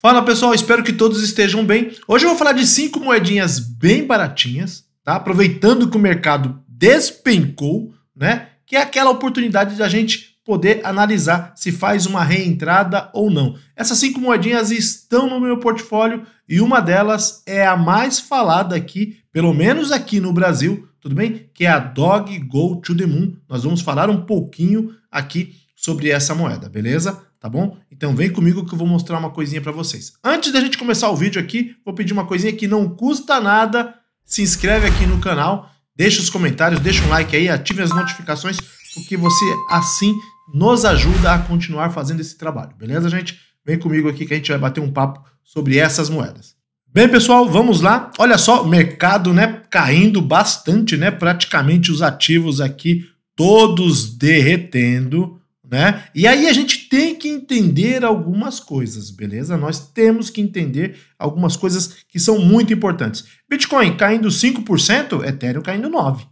Fala pessoal, espero que todos estejam bem. Hoje eu vou falar de cinco moedinhas bem baratinhas, tá? Aproveitando que o mercado despencou, né? Que é aquela oportunidade de a gente poder analisar se faz uma reentrada ou não. Essas cinco moedinhas estão no meu portfólio e uma delas é a mais falada aqui, pelo menos aqui no Brasil, tudo bem? Que é a Dog Go to the Moon. Nós vamos falar um pouquinho aqui sobre essa moeda, beleza? Tá bom? Então vem comigo que eu vou mostrar uma coisinha para vocês. Antes da gente começar o vídeo aqui, vou pedir uma coisinha que não custa nada. Se inscreve aqui no canal, deixa os comentários, deixa um like aí, ative as notificações, porque você assim nos ajuda a continuar fazendo esse trabalho. Beleza, gente? Vem comigo aqui que a gente vai bater um papo sobre essas moedas. Bem, pessoal, vamos lá. Olha só, mercado, né, caindo bastante, né? Praticamente os ativos aqui todos derretendo, né? E aí a gente tem que entender algumas coisas, beleza? Nós temos que entender algumas coisas que são muito importantes. Bitcoin caindo 5%, Ethereum caindo 9%.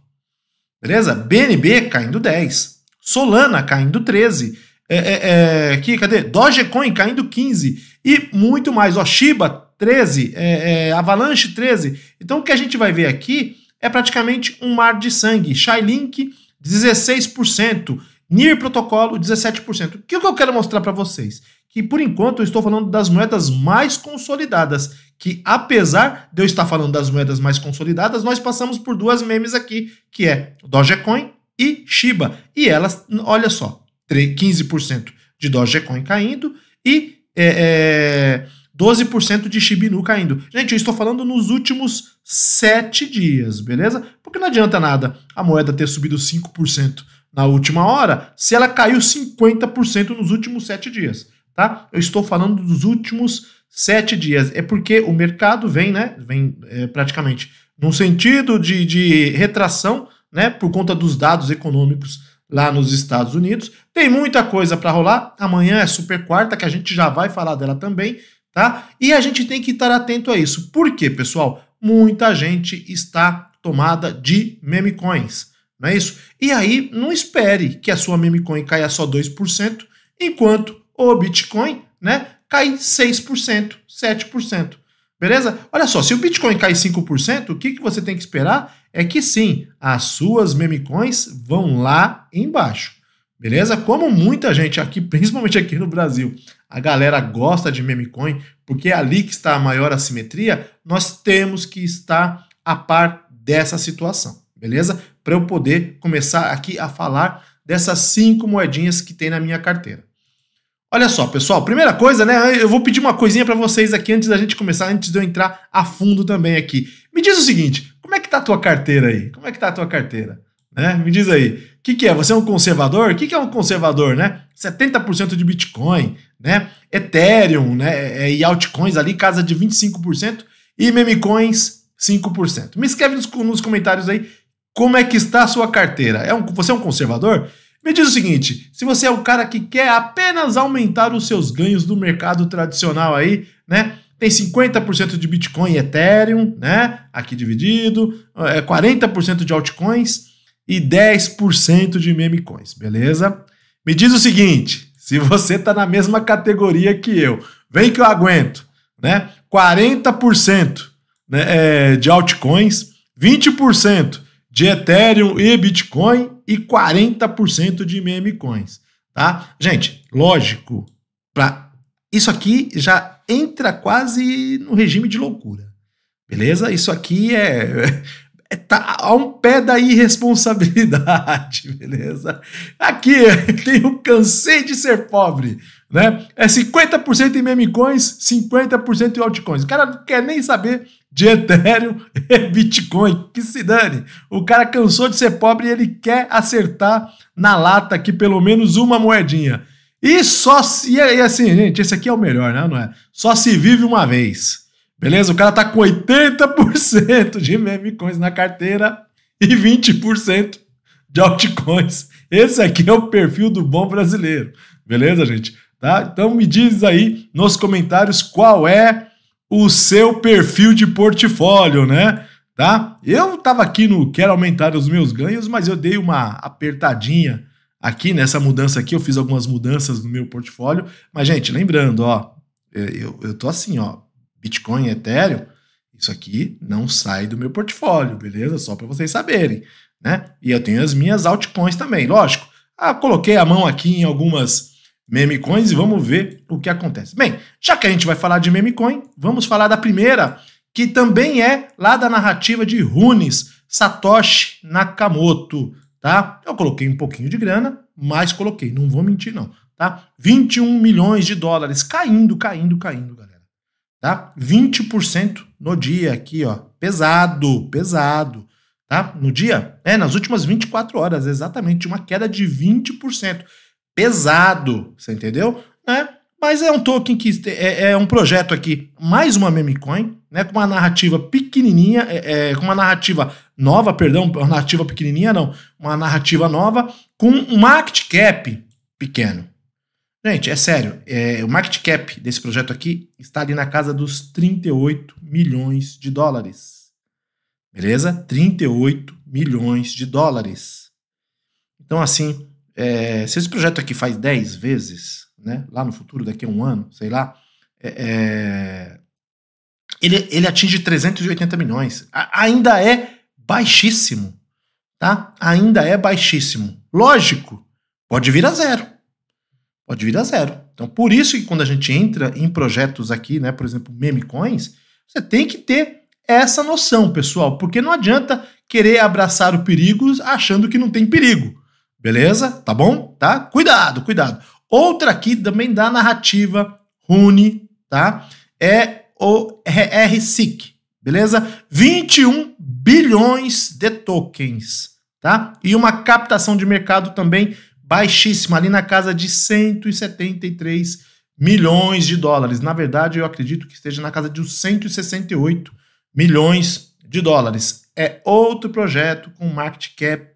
Beleza? BNB caindo 10%. Solana caindo 13%. É, é, é, que, cadê? Dogecoin caindo 15%. E muito mais. Ó, Shiba 13%. É, é, Avalanche 13%. Então o que a gente vai ver aqui é praticamente um mar de sangue. Shylink 16%. NIR protocolo 17%. O que eu quero mostrar para vocês? Que por enquanto eu estou falando das moedas mais consolidadas, que apesar de eu estar falando das moedas mais consolidadas, nós passamos por duas memes aqui, que é Dogecoin e Shiba. E elas, olha só, 15% de Dogecoin caindo e é, é, 12% de Shiba Inu caindo. Gente, eu estou falando nos últimos 7 dias, beleza? Porque não adianta nada a moeda ter subido 5% na última hora se ela caiu 50% nos últimos sete dias, tá? Eu estou falando dos últimos sete dias. É porque o mercado vem, né? Vem é, praticamente num sentido de, de retração, né? Por conta dos dados econômicos lá nos Estados Unidos. Tem muita coisa para rolar. Amanhã é super quarta, que a gente já vai falar dela também, tá? E a gente tem que estar atento a isso. Por quê, pessoal? Muita gente está tomada de meme coins não é isso? E aí, não espere que a sua meme coin caia só 2%, enquanto o Bitcoin, né, cai 6%, 7%. Beleza? Olha só, se o Bitcoin cai 5%, o que, que você tem que esperar é que sim, as suas meme coins vão lá embaixo. Beleza? Como muita gente aqui, principalmente aqui no Brasil, a galera gosta de meme coin, porque é ali que está a maior assimetria, nós temos que estar a par dessa situação. Beleza? para eu poder começar aqui a falar dessas cinco moedinhas que tem na minha carteira. Olha só, pessoal, primeira coisa, né? Eu vou pedir uma coisinha para vocês aqui antes da gente começar, antes de eu entrar a fundo também aqui. Me diz o seguinte, como é que tá a tua carteira aí? Como é que tá a tua carteira? Né? Me diz aí, o que, que, é? Você é um conservador? O que, que, é um conservador, né? 70% de Bitcoin, né? Ethereum, né? É, é, e altcoins ali, casa de 25% e memecoins 5%. Me escreve nos, nos comentários aí como é que está a sua carteira? É um, você é um conservador? Me diz o seguinte: se você é um cara que quer apenas aumentar os seus ganhos do mercado tradicional aí, né? Tem 50% de Bitcoin e Ethereum, né? Aqui dividido, é 40% de altcoins e 10% de meme coins, beleza? Me diz o seguinte: se você tá na mesma categoria que eu, vem que eu aguento, né? 40% né, é, de altcoins, 20% de Ethereum e Bitcoin e 40% de meme coins, tá? Gente, lógico, para isso aqui já entra quase no regime de loucura. Beleza? Isso aqui é, é tá a um pé da irresponsabilidade, beleza? Aqui tenho cansei de ser pobre, né? É 50% em meme coins, 50% em altcoins. O cara não quer nem saber de Ethereum e Bitcoin. Que se dane. O cara cansou de ser pobre e ele quer acertar na lata aqui pelo menos uma moedinha. E só se. E assim, gente, esse aqui é o melhor, né? Não é? Só se vive uma vez. Beleza? O cara tá com 80% de meme coins na carteira e 20% de altcoins. Esse aqui é o perfil do bom brasileiro. Beleza, gente? Tá? Então me diz aí nos comentários qual é o seu perfil de portfólio, né? Tá? Eu estava aqui no quero aumentar os meus ganhos, mas eu dei uma apertadinha aqui nessa mudança aqui, eu fiz algumas mudanças no meu portfólio, mas gente, lembrando, ó, eu, eu tô assim, ó, Bitcoin, Ethereum, isso aqui não sai do meu portfólio, beleza? Só para vocês saberem, né? E eu tenho as minhas altcoins também, lógico. Ah, coloquei a mão aqui em algumas Meme coins e vamos ver o que acontece. Bem, já que a gente vai falar de meme coin, vamos falar da primeira, que também é lá da narrativa de Runes, Satoshi Nakamoto, tá? Eu coloquei um pouquinho de grana, mas coloquei, não vou mentir não, tá? 21 milhões de dólares, caindo, caindo, caindo, galera. Tá? 20% no dia aqui, ó. Pesado, pesado tá? No dia, é, nas últimas 24 horas, exatamente, uma queda de 20% pesado, você entendeu? Né? Mas é um token que é, é, um projeto aqui, mais uma meme coin, né? Com uma narrativa pequenininha, é, é, com uma narrativa nova, perdão, uma narrativa pequenininha não, uma narrativa nova com um market cap pequeno. Gente, é sério, é, o market cap desse projeto aqui está ali na casa dos 38 milhões de dólares. Beleza? 38 milhões de dólares. Então, assim, é, se esse projeto aqui faz 10 vezes, né, lá no futuro, daqui a um ano, sei lá, é, é ele, ele atinge 380 milhões. A, ainda é baixíssimo, tá? Ainda é baixíssimo. Lógico, pode vir a zero. Pode vir a zero. Então, por isso que quando a gente entra em projetos aqui, né, por exemplo, meme coins, você tem que ter essa noção, pessoal, porque não adianta querer abraçar o perigo achando que não tem perigo. Beleza? Tá bom? Tá? Cuidado, cuidado. Outra aqui também da narrativa Rune, tá? É o RSIC, beleza? 21 bilhões de tokens, tá? E uma captação de mercado também baixíssima, ali na casa de 173 milhões de dólares. Na verdade, eu acredito que esteja na casa de 168 milhões de dólares. É outro projeto com market cap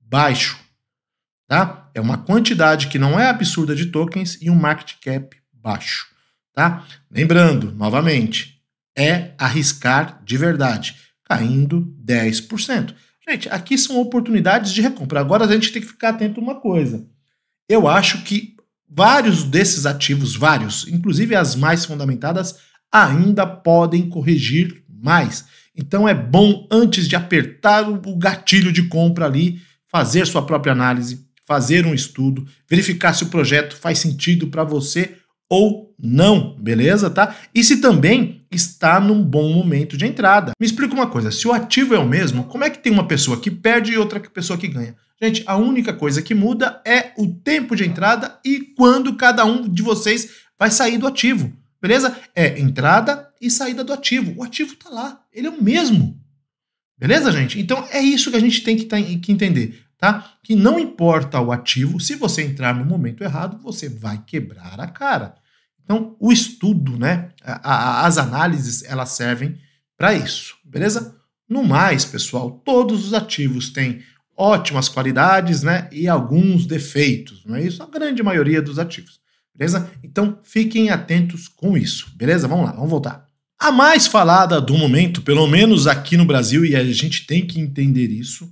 baixo. Tá? É uma quantidade que não é absurda de tokens e um market cap baixo. Tá? Lembrando, novamente, é arriscar de verdade, caindo 10%. Gente, aqui são oportunidades de recompra. Agora a gente tem que ficar atento a uma coisa. Eu acho que vários desses ativos, vários, inclusive as mais fundamentadas, ainda podem corrigir mais. Então é bom, antes de apertar o gatilho de compra ali, fazer sua própria análise, fazer um estudo, verificar se o projeto faz sentido para você ou não, beleza, tá? E se também está num bom momento de entrada. Me explica uma coisa, se o ativo é o mesmo, como é que tem uma pessoa que perde e outra pessoa que ganha? Gente, a única coisa que muda é o tempo de entrada e quando cada um de vocês vai sair do ativo, beleza? É entrada e saída do ativo. O ativo tá lá, ele é o mesmo. Beleza, gente? Então é isso que a gente tem que, tá que entender tá? Que não importa o ativo, se você entrar no momento errado, você vai quebrar a cara. Então, o estudo, né? A, a, as análises, elas servem para isso, beleza? No mais, pessoal, todos os ativos têm ótimas qualidades, né? E alguns defeitos, não é isso? A grande maioria dos ativos, beleza? Então, fiquem atentos com isso, beleza? Vamos lá, vamos voltar. A mais falada do momento, pelo menos aqui no Brasil, e a gente tem que entender isso,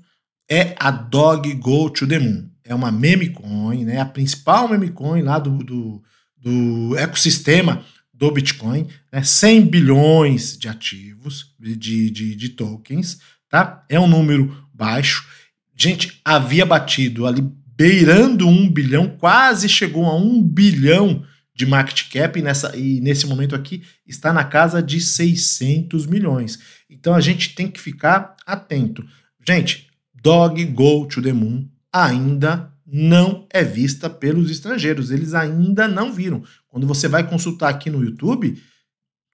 é a Dog Go to the Moon. É uma meme coin, né? A principal meme coin lá do, do, do ecossistema do Bitcoin, né? 100 bilhões de ativos, de, de, de tokens, tá? É um número baixo. Gente, havia batido ali beirando um bilhão, quase chegou a um bilhão de market cap nessa, e nesse momento aqui está na casa de 600 milhões. Então a gente tem que ficar atento. Gente, Dog Go to the Moon ainda não é vista pelos estrangeiros. Eles ainda não viram. Quando você vai consultar aqui no YouTube,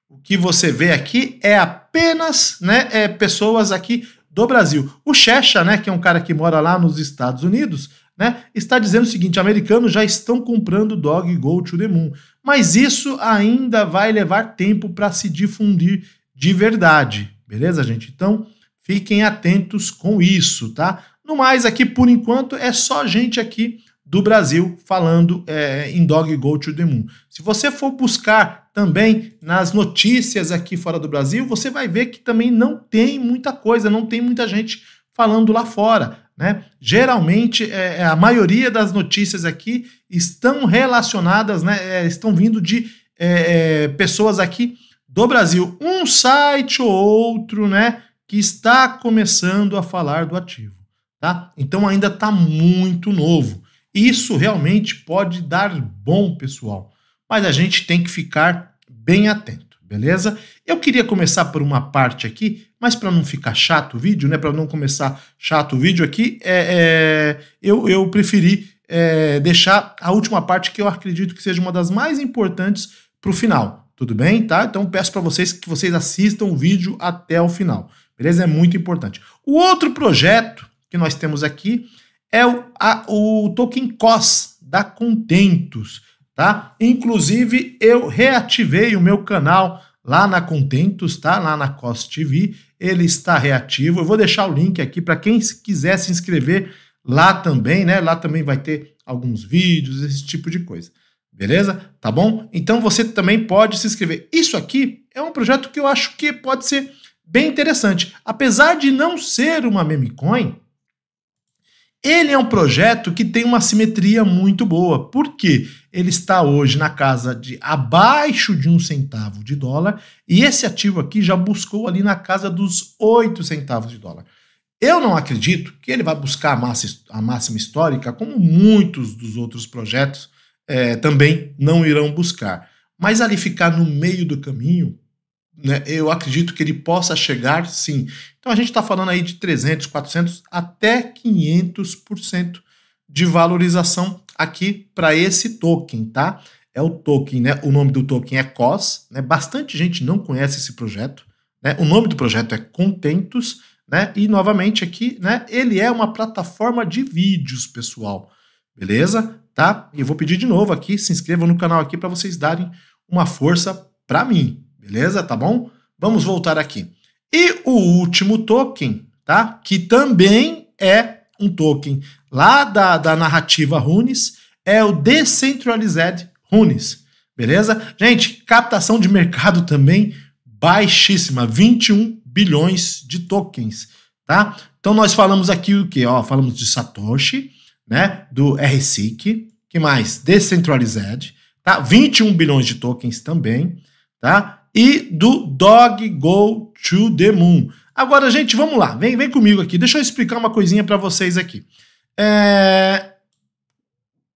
o que você vê aqui é apenas né, é, pessoas aqui do Brasil. O Checha, né, que é um cara que mora lá nos Estados Unidos, né, está dizendo o seguinte: americanos já estão comprando Dog Go to the Moon. Mas isso ainda vai levar tempo para se difundir de verdade. Beleza, gente? Então Fiquem atentos com isso, tá? No mais, aqui por enquanto é só gente aqui do Brasil falando é, em Dog Go to the Moon. Se você for buscar também nas notícias aqui fora do Brasil, você vai ver que também não tem muita coisa, não tem muita gente falando lá fora. Né? Geralmente, é, é a maioria das notícias aqui estão relacionadas, né, é, estão vindo de eh, eh, pessoas aqui do Brasil. Um site ou outro, né? que está começando a falar do ativo, tá? Então ainda está muito novo. Isso realmente pode dar bom, pessoal, mas a gente tem que ficar bem atento, beleza? Eu queria começar por uma parte aqui, mas para não ficar chato o vídeo, né? Para não começar chato o vídeo aqui, é, é eu, eu preferi é, deixar a última parte que eu acredito que seja uma das mais importantes para o final. Tudo bem, tá? Então peço para vocês que vocês assistam o vídeo até o final. Beleza? É muito importante. O outro projeto que nós temos aqui é o, a, o token COS da Contentos, tá? Inclusive, eu reativei o meu canal lá na Contentos, tá? Lá na COS TV, ele está reativo. Eu vou deixar o link aqui para quem quiser se inscrever lá também, né? Lá também vai ter alguns vídeos, esse tipo de coisa. Beleza? Tá bom? Então você também pode se inscrever. Isso aqui é um projeto que eu acho que pode ser bem interessante. Apesar de não ser uma meme coin, ele é um projeto que tem uma simetria muito boa, porque ele está hoje na casa de abaixo de um centavo de dólar e esse ativo aqui já buscou ali na casa dos oito centavos de dólar. Eu não acredito que ele vai buscar a, massa, a máxima histórica, como muitos dos outros projetos é, também não irão buscar. Mas ali ficar no meio do caminho né, eu acredito que ele possa chegar sim. Então a gente está falando aí de 300, 400 até 500% de valorização aqui para esse token, tá? É o token, né? O nome do token é COS, né? Bastante gente não conhece esse projeto, né? O nome do projeto é Contentos, né? E novamente aqui, né? Ele é uma plataforma de vídeos, pessoal. Beleza? Tá? E eu vou pedir de novo aqui, se inscrevam no canal aqui para vocês darem uma força para mim, Beleza? Tá bom? Vamos voltar aqui. E o último token, tá? Que também é um token lá da, da narrativa Runes, é o Decentralized Runes. Beleza? Gente, captação de mercado também baixíssima, 21 bilhões de tokens, tá? Então nós falamos aqui o que? Ó, falamos de Satoshi, né? Do RSIC, que mais? Decentralized, tá? 21 bilhões de tokens também, tá? e do Dog Go to the Moon. Agora, gente, vamos lá. Vem, vem comigo aqui. Deixa eu explicar uma coisinha para vocês aqui. É...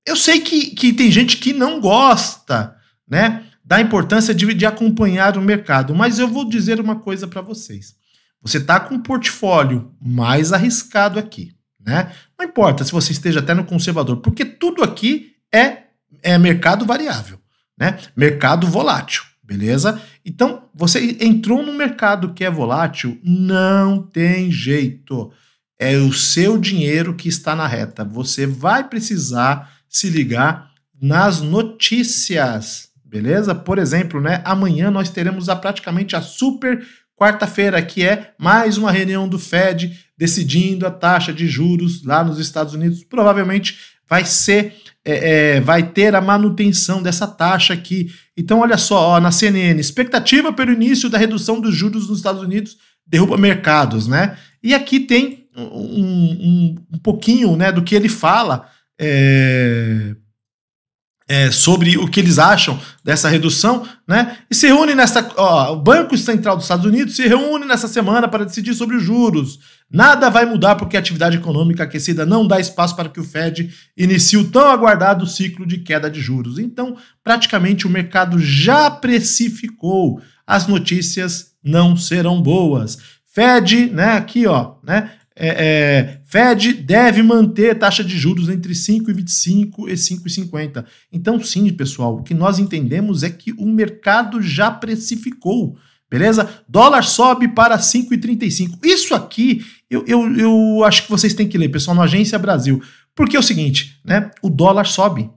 Eu sei que, que tem gente que não gosta, né, da importância de, de acompanhar o mercado, mas eu vou dizer uma coisa para vocês. Você está com um portfólio mais arriscado aqui, né? Não importa se você esteja até no conservador, porque tudo aqui é, é mercado variável, né? Mercado volátil, beleza? Então, você entrou num mercado que é volátil, não tem jeito. É o seu dinheiro que está na reta. Você vai precisar se ligar nas notícias, beleza? Por exemplo, né, amanhã nós teremos a praticamente a super quarta-feira, que é mais uma reunião do Fed decidindo a taxa de juros lá nos Estados Unidos. Provavelmente vai ser é, é, vai ter a manutenção dessa taxa aqui. Então, olha só, ó, na CNN, expectativa pelo início da redução dos juros nos Estados Unidos derruba mercados, né? E aqui tem um, um, um pouquinho né, do que ele fala é, é, sobre o que eles acham dessa redução, né? E se reúne nessa. Ó, o Banco Central dos Estados Unidos se reúne nessa semana para decidir sobre os juros. Nada vai mudar porque a atividade econômica aquecida não dá espaço para que o Fed inicie o tão aguardado ciclo de queda de juros. Então, praticamente o mercado já precificou. As notícias não serão boas. Fed, né, aqui ó, né, é, é, Fed deve manter taxa de juros entre 5,25 e 5,50. Então, sim, pessoal, o que nós entendemos é que o mercado já precificou, beleza? Dólar sobe para 5,35. Isso aqui eu, eu, eu acho que vocês têm que ler, pessoal, na Agência Brasil. Porque é o seguinte, né? O dólar sobe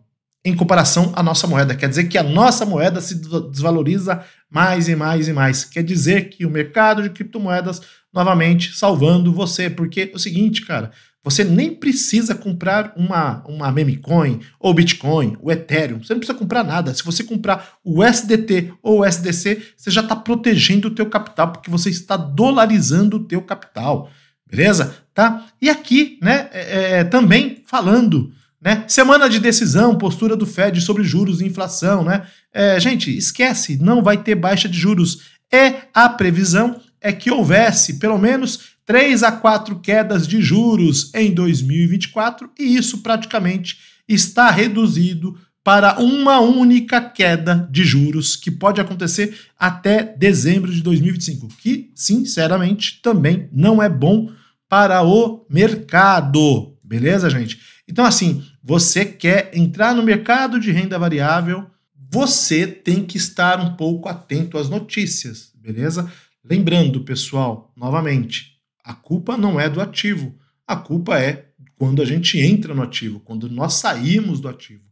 em comparação à nossa moeda. Quer dizer que a nossa moeda se desvaloriza mais e mais e mais. Quer dizer que o mercado de criptomoedas novamente salvando você, porque é o seguinte, cara, você nem precisa comprar uma, uma meme coin, ou Bitcoin, o Ethereum. Você não precisa comprar nada. Se você comprar o SDT ou o SDC, você já está protegendo o teu capital, porque você está dolarizando o teu capital. Beleza? Tá? E aqui, né, é, é, é também falando, né, semana de decisão, postura do Fed sobre juros e inflação, né? É, gente, esquece, não vai ter baixa de juros. É a previsão é que houvesse pelo menos três a quatro quedas de juros em 2024 e isso praticamente está reduzido para uma única queda de juros que pode acontecer até dezembro de 2025, que, sinceramente, também não é bom para o mercado. Beleza, gente? Então, assim, você quer entrar no mercado de renda variável, você tem que estar um pouco atento às notícias, beleza? Lembrando, pessoal, novamente, a culpa não é do ativo, a culpa é quando a gente entra no ativo, quando nós saímos do ativo.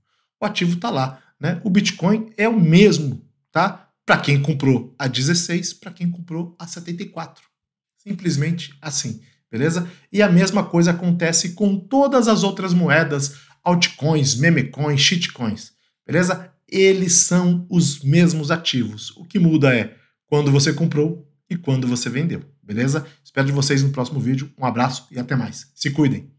O ativo está lá, né? O Bitcoin é o mesmo, tá? Para quem comprou a 16, para quem comprou a 74. Simplesmente assim, beleza? E a mesma coisa acontece com todas as outras moedas, altcoins, memecoins, shitcoins, beleza? Eles são os mesmos ativos. O que muda é quando você comprou, e quando você vendeu, beleza? Espero de vocês no próximo vídeo. Um abraço e até mais. Se cuidem!